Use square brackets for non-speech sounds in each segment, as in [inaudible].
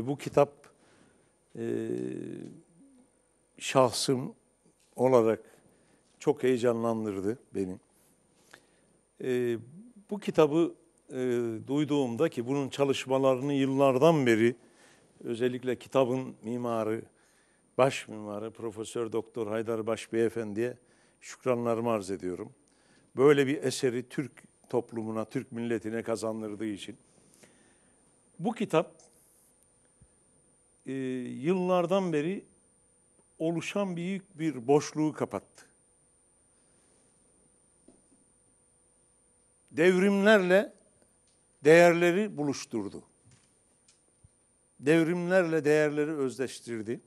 Ee, bu kitap e, şahsım olarak çok heyecanlandırdı beni. E, bu kitabı e, duyduğumda ki bunun çalışmalarını yıllardan beri özellikle kitabın mimarı, baş mimarı Profesör Doktor Haydar Baş Beyefendi'ye şükranlarımı arz ediyorum. Böyle bir eseri Türk toplumuna, Türk milletine kazandırdığı için. Bu kitap e, yıllardan beri oluşan büyük bir boşluğu kapattı. Devrimlerle değerleri buluşturdu. Devrimlerle değerleri özleştirdi.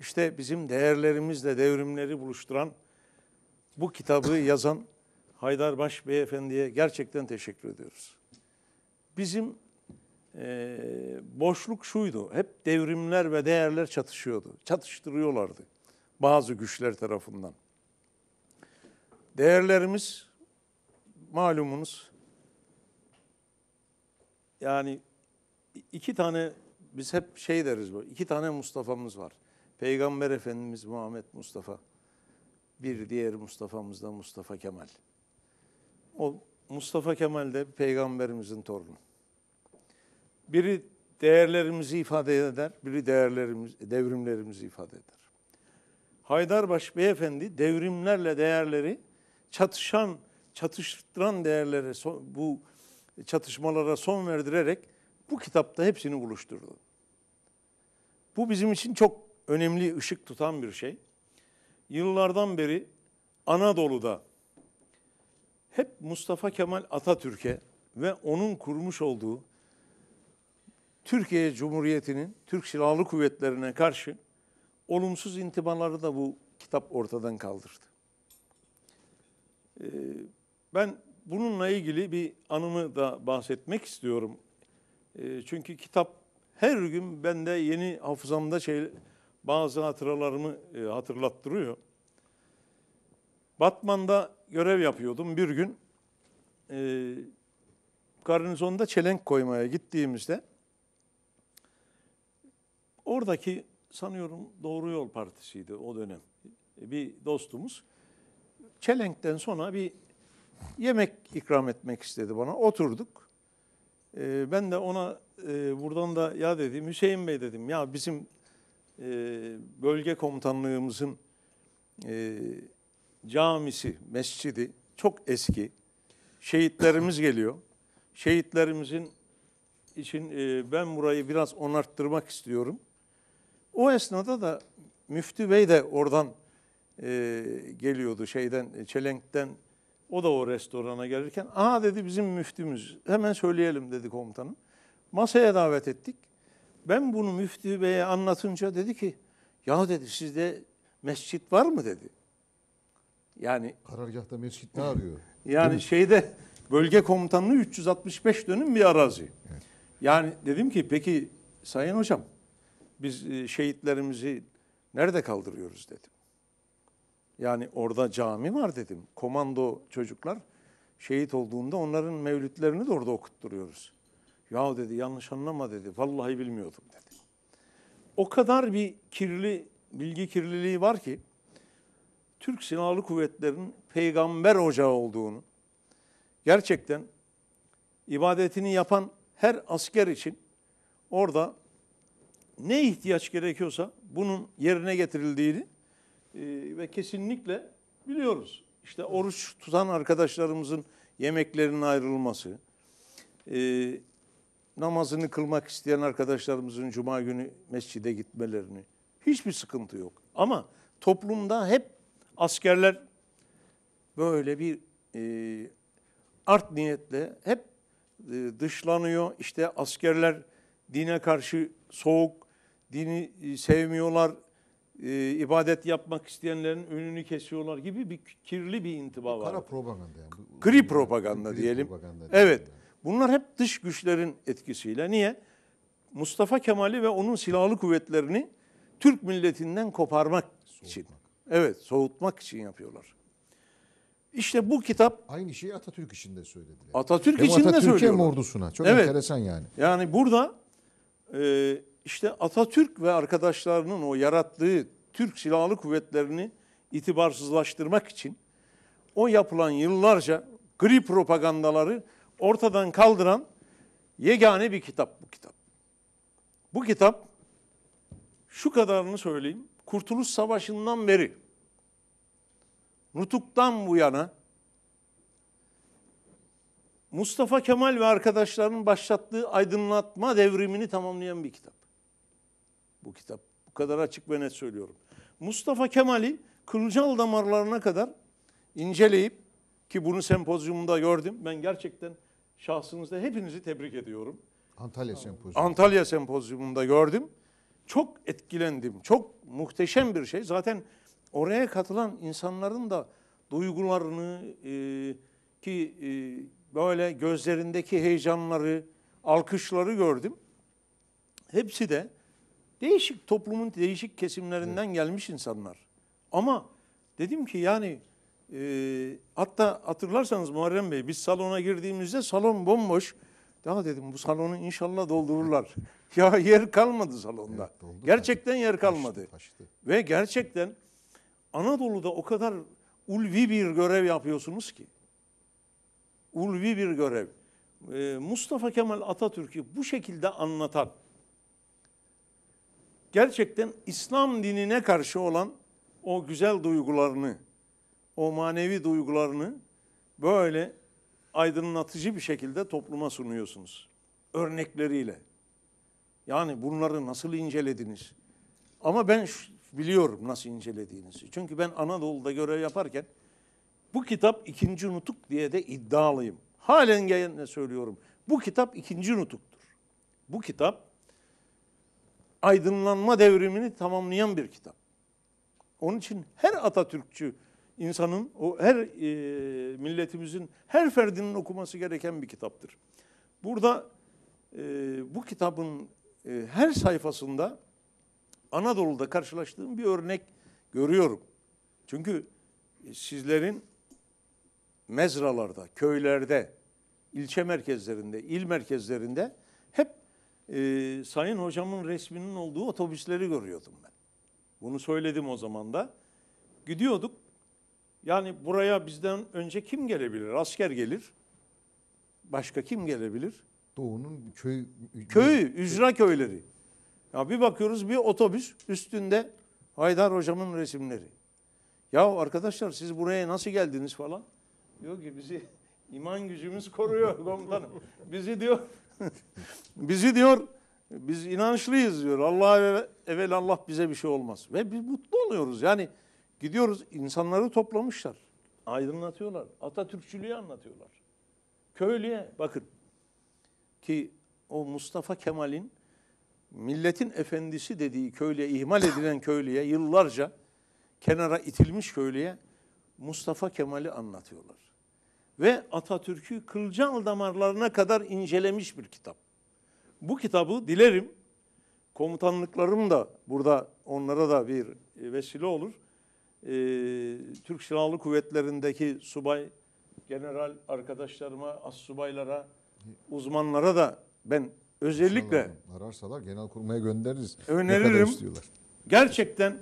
İşte bizim değerlerimizle devrimleri buluşturan bu kitabı [coughs] yazan Haydar Haydarbaş Beyefendi'ye gerçekten teşekkür ediyoruz. Bizim e, boşluk şuydu. Hep devrimler ve değerler çatışıyordu. Çatıştırıyorlardı bazı güçler tarafından. Değerlerimiz malumunuz yani iki tane biz hep şey deriz bu. İki tane Mustafa'mız var. Peygamber Efendimiz Muhammed Mustafa. Bir diğer Mustafa'mız da Mustafa Kemal. O Mustafa Kemal de peygamberimizin torunu. Biri değerlerimizi ifade eder, biri değerlerimiz, devrimlerimizi ifade eder. Haydarbaş Beyefendi devrimlerle değerleri çatışan, çatıştıran değerlere bu çatışmalara son verdirerek bu kitapta hepsini buluşturdu. Bu bizim için çok önemli ışık tutan bir şey. Yıllardan beri Anadolu'da hep Mustafa Kemal Atatürk'e ve onun kurmuş olduğu Türkiye Cumhuriyeti'nin Türk Silahlı Kuvvetlerine karşı olumsuz intibaları da bu kitap ortadan kaldırdı. Ee, ben bununla ilgili bir anımı da bahsetmek istiyorum. Ee, çünkü kitap her gün bende yeni hafızamda şey bazı hatıralarımı e, hatırlattırıyor. Batman'da görev yapıyordum bir gün. E, çelenk koymaya gittiğimizde Oradaki sanıyorum Doğru Yol Partisi'ydi o dönem e, bir dostumuz. Çelenk'ten sonra bir yemek ikram etmek istedi bana. Oturduk. Ee, ben de ona e, buradan da ya dedim Hüseyin Bey dedim ya bizim e, bölge komutanlığımızın e, camisi, mescidi çok eski. Şehitlerimiz geliyor. Şehitlerimizin için e, ben burayı biraz onarttırmak istiyorum. O esnada da Müftü Bey de oradan e, geliyordu şeyden, e, Çelenk'ten. O da o restorana gelirken, aha dedi bizim müftümüz, hemen söyleyelim dedi komutanım. Masaya davet ettik. Ben bunu Müftü Bey'e anlatınca dedi ki, ya dedi sizde mescit var mı dedi. Yani karargahta mescit ne arıyor? [laughs] Yani şeyde bölge komutanlığı 365 dönüm bir arazi. Evet. Yani dedim ki peki sayın hocam biz e, şehitlerimizi nerede kaldırıyoruz dedim. Yani orada cami var dedim. Komando çocuklar şehit olduğunda onların mevlütlerini de orada okutturuyoruz. Ya dedi yanlış anlama dedi. Vallahi bilmiyordum dedi. O kadar bir kirli bilgi kirliliği var ki Türk Silahlı Kuvvetleri'nin peygamber ocağı olduğunu gerçekten ibadetini yapan her asker için orada ne ihtiyaç gerekiyorsa bunun yerine getirildiğini e, ve kesinlikle biliyoruz. İşte oruç tutan arkadaşlarımızın yemeklerinin ayrılması, e, namazını kılmak isteyen arkadaşlarımızın cuma günü mescide gitmelerini hiçbir sıkıntı yok. Ama toplumda hep askerler böyle bir e, art niyetle hep e, dışlanıyor. İşte askerler dine karşı soğuk, dini e, sevmiyorlar, e, ibadet yapmak isteyenlerin önünü kesiyorlar gibi bir kirli bir intiba var. Kara propaganda yani. Bu, Gri propaganda gri diyelim. Propaganda evet. Bunlar hep dış güçlerin etkisiyle. Niye? Mustafa Kemal'i ve onun silahlı kuvvetlerini Türk milletinden koparmak soğutmak. için. Evet, soğutmak için yapıyorlar. İşte bu kitap aynı şeyi Atatürk için de söylediler. Atatürk hem için Atatürk de söylüyorlar. Hem ordusuna. Çok evet. enteresan yani. Yani burada e, işte Atatürk ve arkadaşlarının o yarattığı Türk Silahlı Kuvvetleri'ni itibarsızlaştırmak için o yapılan yıllarca gri propagandaları ortadan kaldıran yegane bir kitap bu kitap. Bu kitap şu kadarını söyleyeyim. Kurtuluş Savaşı'ndan beri Nutuk'tan bu yana Mustafa Kemal ve arkadaşlarının başlattığı aydınlatma devrimini tamamlayan bir kitap bu kitap. Bu kadar açık ve net söylüyorum. Mustafa Kemal'i kılcal damarlarına kadar inceleyip ki bunu sempozyumunda gördüm. Ben gerçekten şahsınızda hepinizi tebrik ediyorum. Antalya Sempozyumu. Antalya Sempozyumunda gördüm. Çok etkilendim. Çok muhteşem bir şey. Zaten oraya katılan insanların da duygularını e, ki e, böyle gözlerindeki heyecanları, alkışları gördüm. Hepsi de Değişik toplumun değişik kesimlerinden evet. gelmiş insanlar. Ama dedim ki yani e, hatta hatırlarsanız Muharrem Bey biz salona girdiğimizde salon bomboş. Daha dedim bu salonu inşallah doldururlar. [laughs] ya yer kalmadı salonda. Evet, doldu, gerçekten yer kalmadı. Taştı, taştı. Ve gerçekten Anadolu'da o kadar ulvi bir görev yapıyorsunuz ki. Ulvi bir görev. Ee, Mustafa Kemal Atatürk'ü bu şekilde anlatan, gerçekten İslam dinine karşı olan o güzel duygularını, o manevi duygularını böyle aydınlatıcı bir şekilde topluma sunuyorsunuz. Örnekleriyle. Yani bunları nasıl incelediniz? Ama ben biliyorum nasıl incelediğinizi. Çünkü ben Anadolu'da görev yaparken bu kitap ikinci nutuk diye de iddialıyım. Halen gene söylüyorum. Bu kitap ikinci nutuktur. Bu kitap aydınlanma devrimini tamamlayan bir kitap. Onun için her Atatürkçü insanın, o her e, milletimizin, her ferdinin okuması gereken bir kitaptır. Burada e, bu kitabın e, her sayfasında Anadolu'da karşılaştığım bir örnek görüyorum. Çünkü e, sizlerin mezralarda, köylerde, ilçe merkezlerinde, il merkezlerinde hep e, Sayın Hocam'ın resminin olduğu otobüsleri görüyordum ben. Bunu söyledim o zaman da. Gidiyorduk. Yani buraya bizden önce kim gelebilir? Asker gelir. Başka kim gelebilir? Doğu'nun köy... Köyü, ücra köyleri. Ya bir bakıyoruz bir otobüs üstünde Haydar Hocam'ın resimleri. Ya arkadaşlar siz buraya nasıl geldiniz falan? Diyor ki bizi iman gücümüz koruyor komutanım. Bizi diyor [laughs] Bizi diyor biz inançlıyız diyor. Allah evvel Allah bize bir şey olmaz. Ve biz mutlu oluyoruz. Yani gidiyoruz insanları toplamışlar. Aydınlatıyorlar. Atatürkçülüğü anlatıyorlar. Köylüye bakın ki o Mustafa Kemal'in milletin efendisi dediği köylüye, ihmal edilen köylüye, yıllarca kenara itilmiş köylüye Mustafa Kemal'i anlatıyorlar ve Atatürk'ü kılcal damarlarına kadar incelemiş bir kitap. Bu kitabı dilerim komutanlıklarım da burada onlara da bir e, vesile olur. Ee, Türk Silahlı Kuvvetleri'ndeki subay, general arkadaşlarıma, as subaylara, uzmanlara da ben özellikle ararsalar genel kurmaya göndeririz. Öneririm. Gerçekten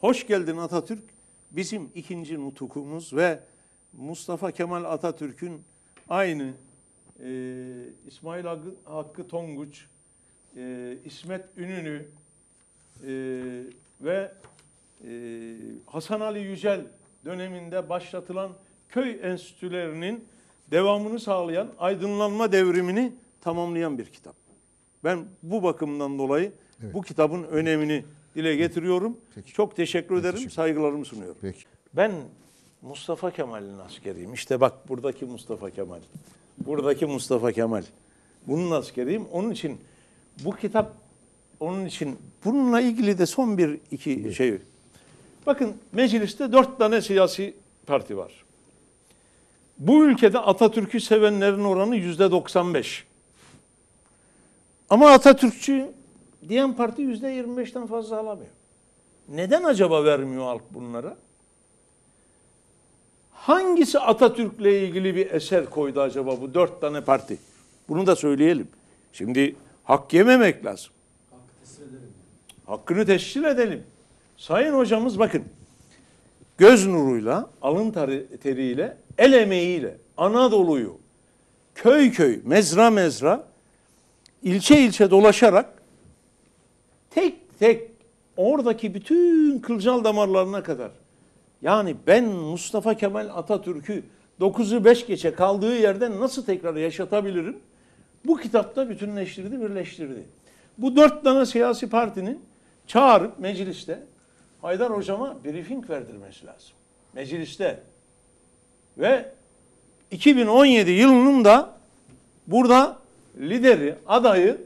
hoş geldin Atatürk. Bizim ikinci nutukumuz ve Mustafa Kemal Atatürk'ün aynı e, İsmail Hakkı, Tonguç, e, İsmet Ününü e, ve e, Hasan Ali Yücel döneminde başlatılan köy enstitülerinin devamını sağlayan aydınlanma devrimini tamamlayan bir kitap. Ben bu bakımdan dolayı evet. bu kitabın önemini dile getiriyorum. Peki. Çok teşekkür ederim, saygılarımı sunuyorum. Peki. Ben Mustafa Kemal'in askeriyim. İşte bak buradaki Mustafa Kemal. Buradaki Mustafa Kemal. Bunun askeriyim. Onun için bu kitap onun için bununla ilgili de son bir iki şey. Bakın mecliste dört tane siyasi parti var. Bu ülkede Atatürk'ü sevenlerin oranı yüzde 95. Ama Atatürkçü diyen parti yüzde 25'ten fazla alamıyor. Neden acaba vermiyor halk bunlara? Hangisi Atatürk'le ilgili bir eser koydu acaba bu dört tane parti? Bunu da söyleyelim. Şimdi hak yememek lazım. Hakkını teşkil edelim. Sayın hocamız bakın. Göz nuruyla, alın teriyle, el emeğiyle Anadolu'yu köy köy, mezra mezra, ilçe ilçe dolaşarak tek tek oradaki bütün kılcal damarlarına kadar yani ben Mustafa Kemal Atatürk'ü 9'u 5 geçe kaldığı yerden nasıl tekrar yaşatabilirim? Bu kitapta bütünleştirdi, birleştirdi. Bu dört tane siyasi partinin çağırıp mecliste Haydar Hocam'a briefing verdirmesi lazım. Mecliste. Ve 2017 yılının da burada lideri, adayı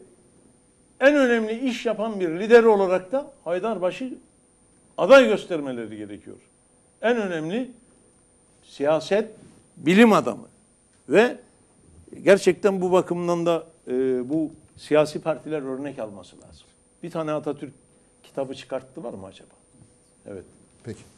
en önemli iş yapan bir lider olarak da Haydarbaş'ı aday göstermeleri gerekiyor. En önemli siyaset bilim adamı. Ve gerçekten bu bakımdan da e, bu siyasi partiler örnek alması lazım. Bir tane Atatürk kitabı çıkarttı var mı acaba? Evet. Peki.